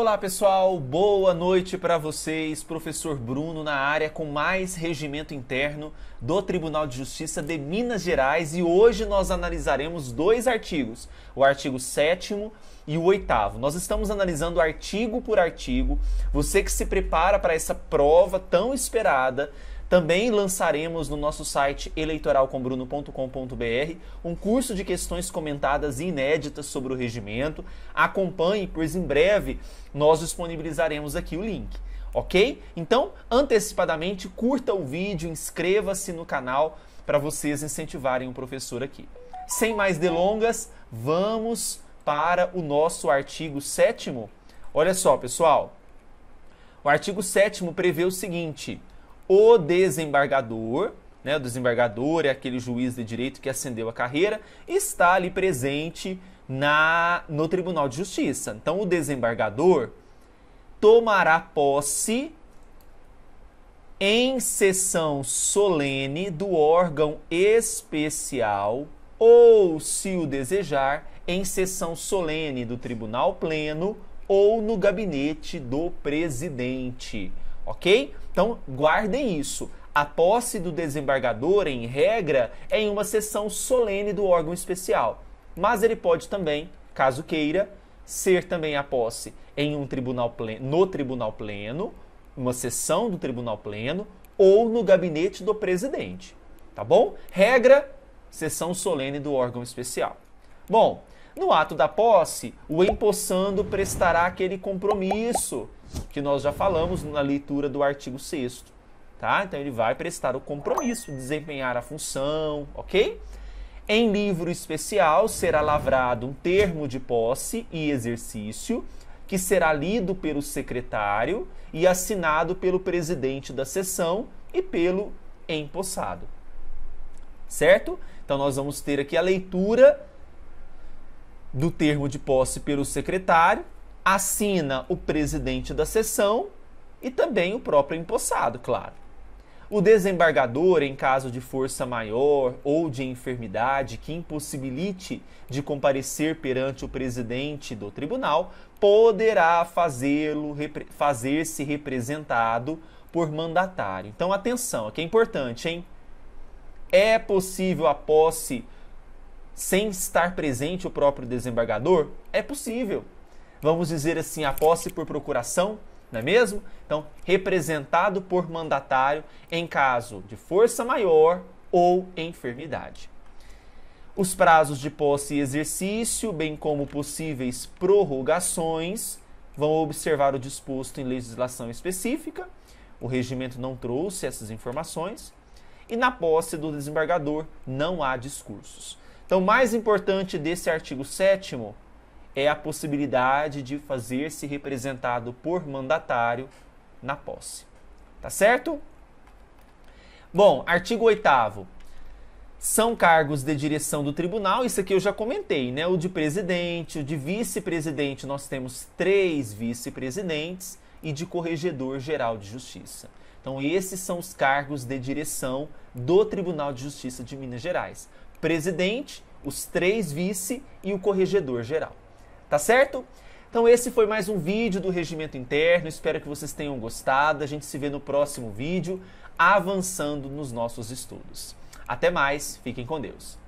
Olá pessoal, boa noite para vocês. Professor Bruno na área com mais regimento interno do Tribunal de Justiça de Minas Gerais e hoje nós analisaremos dois artigos, o artigo 7 e o 8. Nós estamos analisando artigo por artigo. Você que se prepara para essa prova tão esperada, também lançaremos no nosso site eleitoralcombruno.com.br um curso de questões comentadas inéditas sobre o regimento. Acompanhe, pois em breve nós disponibilizaremos aqui o link. Ok? Então, antecipadamente, curta o vídeo, inscreva-se no canal para vocês incentivarem o professor aqui. Sem mais delongas, vamos para o nosso artigo 7. Olha só, pessoal. O artigo 7 prevê o seguinte o desembargador, né, o desembargador é aquele juiz de direito que ascendeu a carreira, está ali presente na no Tribunal de Justiça. Então o desembargador tomará posse em sessão solene do órgão especial ou, se o desejar, em sessão solene do Tribunal Pleno ou no gabinete do presidente ok? Então guardem isso. A posse do desembargador, em regra, é em uma sessão solene do órgão especial, mas ele pode também, caso queira, ser também a posse em um tribunal pleno, no tribunal pleno, uma sessão do tribunal pleno ou no gabinete do presidente, tá bom? Regra, sessão solene do órgão especial. Bom, no ato da posse, o empossando prestará aquele compromisso que nós já falamos na leitura do artigo 6 tá? Então ele vai prestar o compromisso, desempenhar a função, OK? Em livro especial será lavrado um termo de posse e exercício que será lido pelo secretário e assinado pelo presidente da sessão e pelo empossado. Certo? Então nós vamos ter aqui a leitura do termo de posse pelo secretário, assina o presidente da sessão e também o próprio empossado, claro. O desembargador, em caso de força maior ou de enfermidade que impossibilite de comparecer perante o presidente do tribunal, poderá fazê-lo repre fazer-se representado por mandatário. Então atenção, aqui é importante, hein? É possível a posse sem estar presente o próprio desembargador? É possível. Vamos dizer assim, a posse por procuração, não é mesmo? Então, representado por mandatário em caso de força maior ou enfermidade. Os prazos de posse e exercício, bem como possíveis prorrogações, vão observar o disposto em legislação específica. O regimento não trouxe essas informações. E na posse do desembargador não há discursos. Então, o mais importante desse artigo 7 é a possibilidade de fazer-se representado por mandatário na posse. Tá certo? Bom, artigo 8 são cargos de direção do tribunal, isso aqui eu já comentei, né? O de presidente, o de vice-presidente, nós temos três vice-presidentes e de corregedor-geral de justiça. Então, esses são os cargos de direção do Tribunal de Justiça de Minas Gerais presidente, os três vice e o corregedor geral. Tá certo? Então esse foi mais um vídeo do Regimento Interno, espero que vocês tenham gostado, a gente se vê no próximo vídeo, avançando nos nossos estudos. Até mais, fiquem com Deus.